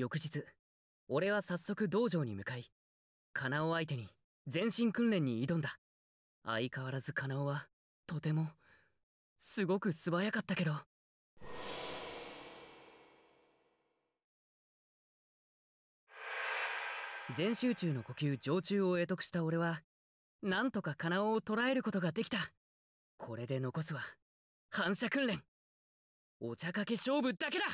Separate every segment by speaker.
Speaker 1: 翌日俺は早速道場に向かいカナオ相手に全身訓練に挑んだ相変わらずカナオはとてもすごく素早かったけど
Speaker 2: 全集中の呼吸常駐を得得した俺はなんとかカナオを捕
Speaker 1: らえることができたこれで残すは反射訓練お茶かけ勝負だけだ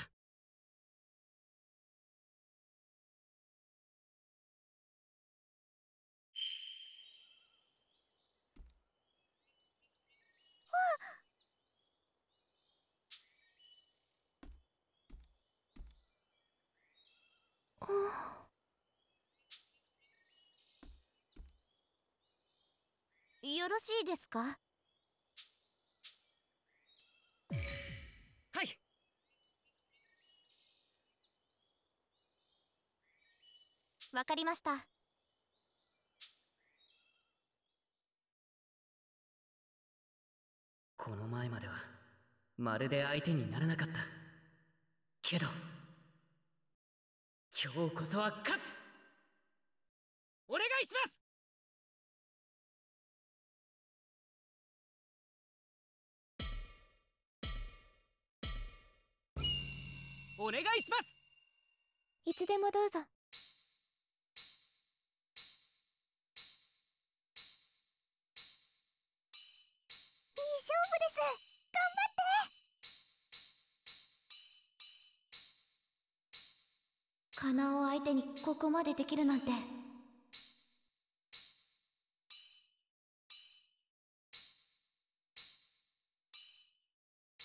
Speaker 3: よ
Speaker 2: ろしいですかはい
Speaker 1: わかりましたこの前まではまるで相手にならなかったけど今日こそは勝つお願いしますお願いしますいつでもどうぞ
Speaker 2: かなを相手にここまでできるなんて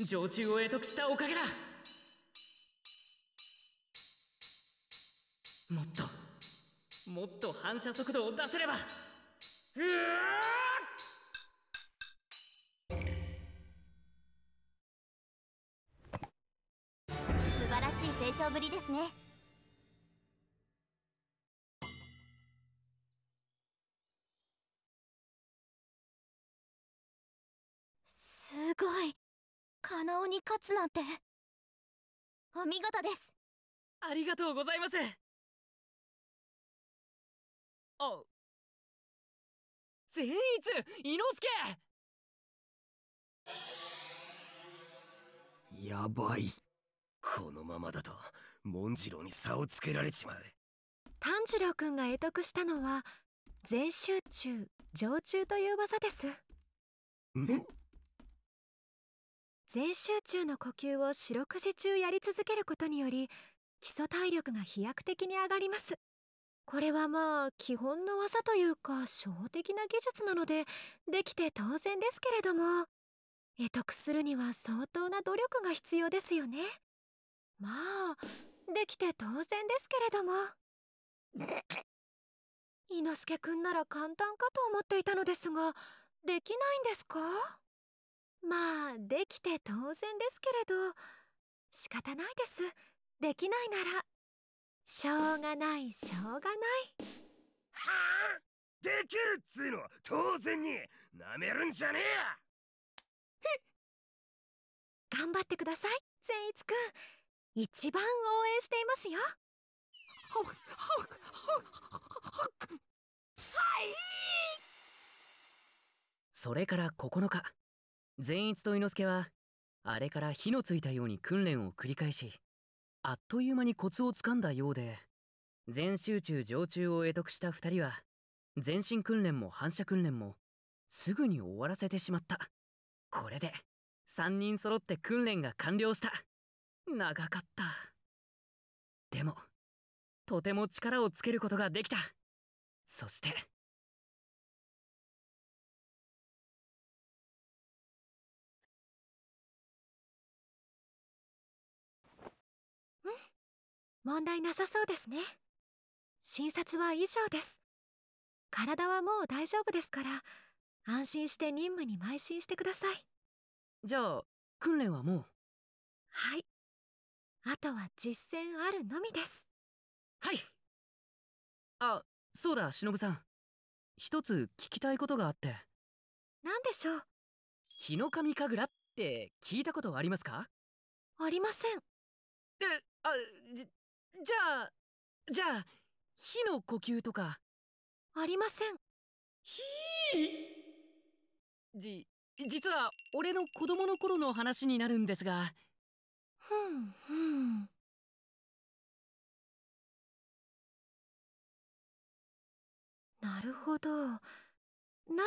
Speaker 1: 常駐を得得したおかげだもっともっと反射速度を出せればうわ
Speaker 3: 素晴らしい成長ぶり
Speaker 1: ですねすごいカナオに勝つなんてお見事ですありがとうございますあ善逸伊之助
Speaker 3: やばいこのままだと紋次郎に差をつけられちまう炭
Speaker 2: 治郎くんが得得したのは全集中常駐という技です全集中の呼吸を四六時中やり続けることにより基礎体力が飛躍的に上がりますこれはまあ基本の技というか初歩的な技術なのでできて当然ですけれども得得するには相当な努力が必要ですよねまあできて当然ですけれども伊之助くんなら簡単かと思っていたのですができないんですかまあできて当然ですけれど仕方ないですできないならしょうがないしょうがない
Speaker 3: はあできるっつうの当然になめるんじゃねえや
Speaker 1: 頑張ってください善逸くん一番応援していますよは
Speaker 2: いそれから9日善逸と伊之助はあれから火のついたように訓練を繰り返しあっという間にコツをつかんだようで全集中常駐を得得した2人は全身訓練も反射訓練もすぐ
Speaker 1: に終わらせてしまったこれで3人揃って訓練が完了した長かったでもとても力をつけることができたそして問題なさそうですね
Speaker 2: 診察は以上です体はもう大丈夫ですから安心し
Speaker 1: て任務に邁進してくださいじゃあ訓練はもうはいあとは実践あるのみですはいあそうだしのぶさん一つ聞きたいことがあって何でしょう日の神神楽って聞いたことありますかありません
Speaker 2: えあじゃあ、じゃあ、
Speaker 1: 火の呼吸とか。あ
Speaker 2: りません。ひ
Speaker 1: じ、実は俺の子供の頃の話になるんですが。ふんふん。なるほど。な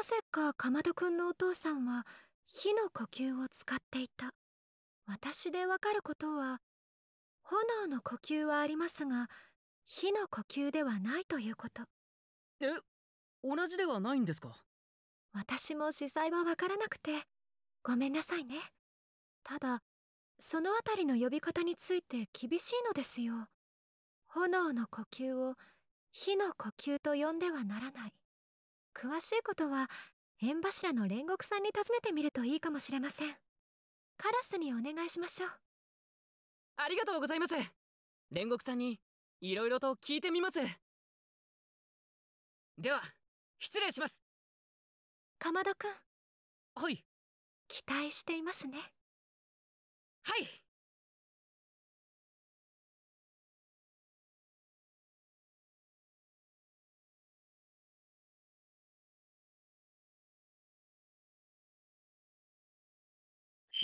Speaker 1: ぜかかまど
Speaker 2: くんのお父さんは火の呼吸を使っていた。私でわかることは炎の呼吸はありますが火の呼吸ではないということえ同じではないんですか私も司祭は分からなくてごめんなさいねただそのあたりの呼び方について厳しいのですよ炎の呼吸を火の呼吸と呼んではならない詳しいことは縁柱の煉獄さんに尋ねてみるといいかもしれませんカラスにお願いしましょう
Speaker 1: ありがとうございます煉獄さんにいろいろと聞いてみますでは失礼します鎌田くんはい期待していますねはい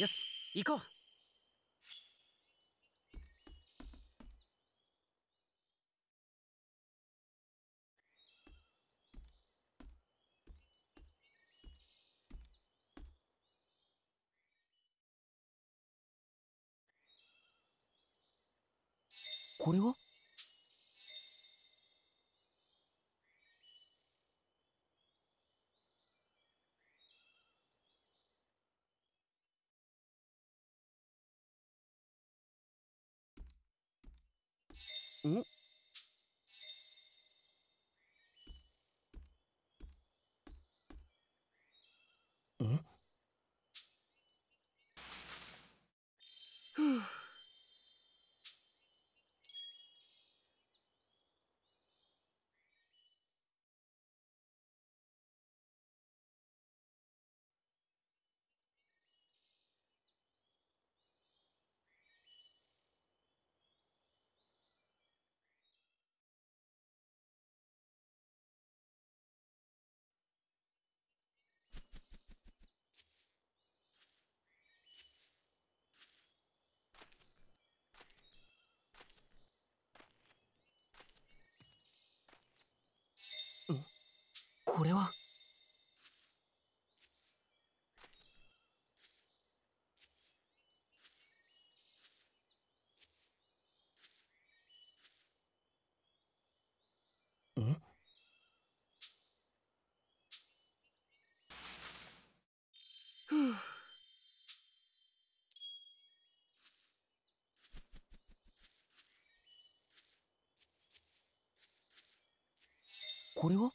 Speaker 1: よし行こう
Speaker 3: Mm-hmm. これはこれは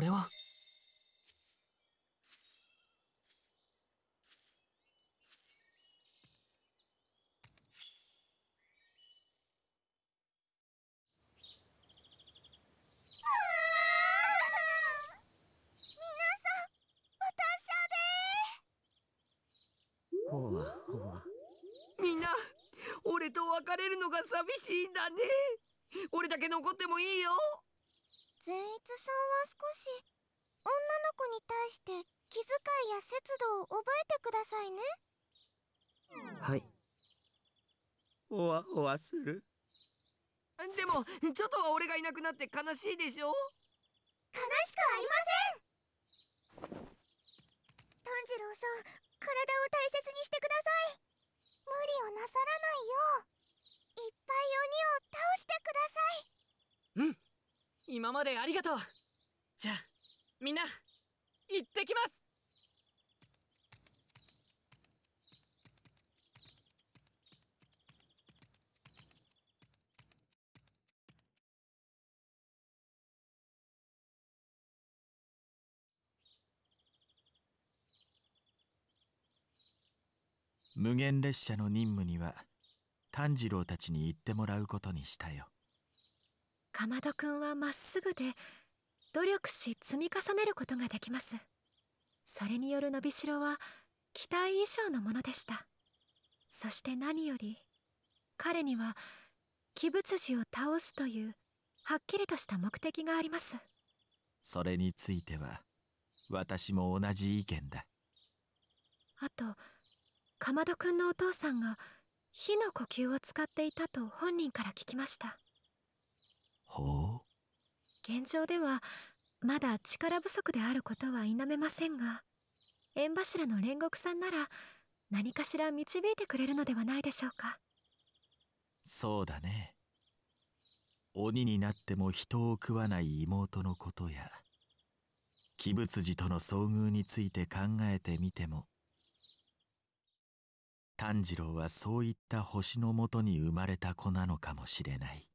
Speaker 3: これはみんな俺と別れるの
Speaker 2: が寂しいんだね俺だけ残ってもいいよ善逸さんは
Speaker 3: 少し女の子に対して気遣いや節度を覚えてくださいねはいほわほわする
Speaker 2: でもちょっとは俺がいなくなって悲しいでしょ
Speaker 3: 悲しくありません炭治郎さん体を大切にしてください無理をなさらないよういっぱい
Speaker 2: 鬼を倒してくださいうん今までありがとうじゃあみんな行ってきます
Speaker 1: 無限列車の任務には炭治郎たちに
Speaker 2: 行ってもらうことにしたよ。かまどくんはまっすぐで努力し積み重ねることができますそれによる伸びしろは期待以上のものでしたそして何より彼には鬼物寺を倒すというはっきりとした目的がありますそれについては私も同じ意見だあとかまどくんのお父さんが火の呼吸を使っていたと本人から聞きましたほう現状ではまだ力不足であることは否めませんが縁柱の煉獄さんなら何かしら導いてくれるのではないでしょうかそうだね鬼になっても人を食わない妹のことや鬼仏寺との遭遇について考えてみても
Speaker 1: 炭治郎はそういった星のもとに生まれた子なのかもしれない